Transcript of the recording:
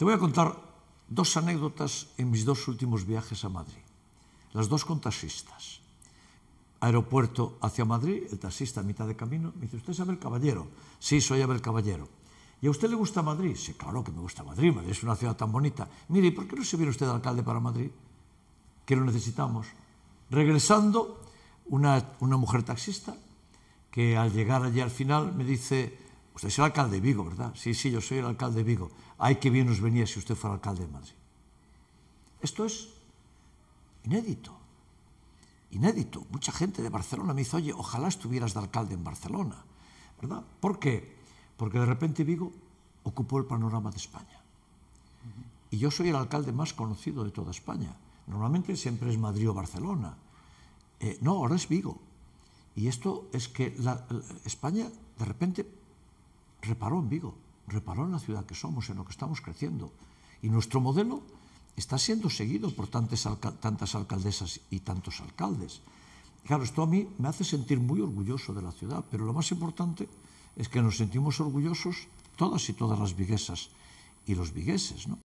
Te voy a contar dos anécdotas en mis dos últimos viajes a Madrid. Las dos con taxistas. Aeropuerto hacia Madrid, el taxista a mitad de camino me dice, ¿usted es Abel Caballero? Sí, soy Abel Caballero. ¿Y a usted le gusta Madrid? Sí, claro que me gusta Madrid, Madrid es una ciudad tan bonita. Mire, ¿y por qué no se viene usted alcalde para Madrid? Que lo necesitamos. Regresando, una mujer taxista que al llegar allí al final me dice, Usted pues es el alcalde de Vigo, ¿verdad? Sí, sí, yo soy el alcalde de Vigo. Ay, qué bien nos venía si usted fuera alcalde de Madrid. Esto es inédito. Inédito. Mucha gente de Barcelona me dice, oye, ojalá estuvieras de alcalde en Barcelona. ¿Verdad? ¿Por qué? Porque de repente Vigo ocupó el panorama de España. Y yo soy el alcalde más conocido de toda España. Normalmente siempre es Madrid o Barcelona. Eh, no, ahora es Vigo. Y esto es que España de repente reparó en Vigo, reparó en la ciudad que somos, en lo que estamos creciendo. Y nuestro modelo está siendo seguido por tantas, alca tantas alcaldesas y tantos alcaldes. Claro, esto a mí me hace sentir muy orgulloso de la ciudad, pero lo más importante es que nos sentimos orgullosos todas y todas las viguesas y los vigueses, ¿no?